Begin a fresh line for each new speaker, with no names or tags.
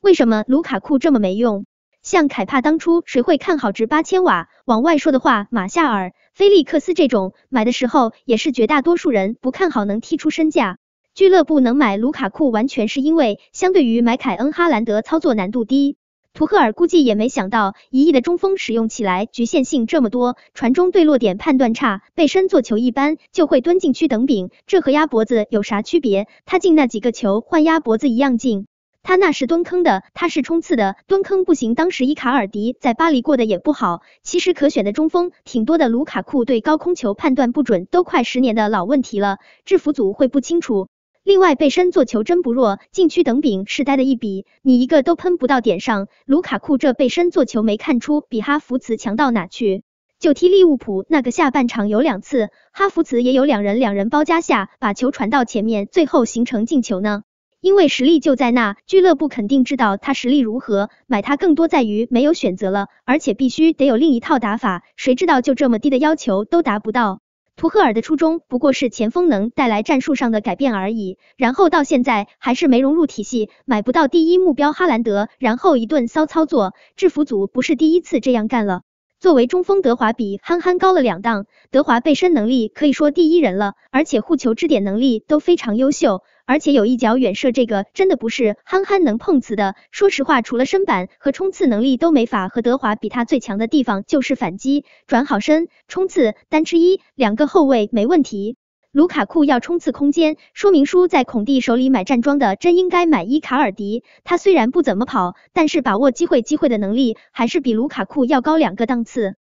为什么卢卡库这么没用？像凯帕当初谁会看好值八千瓦往外说的话？马夏尔、菲利克斯这种买的时候也是绝大多数人不看好能踢出身价。俱乐部能买卢卡库完全是因为相对于买凯恩、哈兰德操作难度低。图赫尔估计也没想到一亿的中锋使用起来局限性这么多，传中对落点判断差，背身做球一般就会蹲禁区等饼，这和鸭脖子有啥区别？他进那几个球换鸭脖子一样进。他那是蹲坑的，他是冲刺的，蹲坑不行。当时伊卡尔迪在巴黎过得也不好。其实可选的中锋挺多的，卢卡库对高空球判断不准，都快十年的老问题了，制服组会不清楚。另外背身做球真不弱，禁区等饼是呆的一笔，你一个都喷不到点上。卢卡库这背身做球没看出比哈弗茨强到哪去，就踢利物浦那个下半场有两次，哈弗茨也有两人两人包夹下把球传到前面，最后形成进球呢。因为实力就在那，俱乐部肯定知道他实力如何，买他更多在于没有选择了，而且必须得有另一套打法，谁知道就这么低的要求都达不到。图赫尔的初衷不过是前锋能带来战术上的改变而已，然后到现在还是没融入体系，买不到第一目标哈兰德，然后一顿骚操作，制服组不是第一次这样干了。作为中锋，德华比憨憨高了两档。德华背身能力可以说第一人了，而且护球支点能力都非常优秀，而且有一脚远射，这个真的不是憨憨能碰瓷的。说实话，除了身板和冲刺能力都没法和德华比。他最强的地方就是反击、转好身、冲刺、单吃一两个后卫没问题。卢卡库要冲刺空间，说明书在孔蒂手里买站桩的真应该买伊卡尔迪。他虽然不怎么跑，但是把握机会机会的能力还是比卢卡库要高两个档次。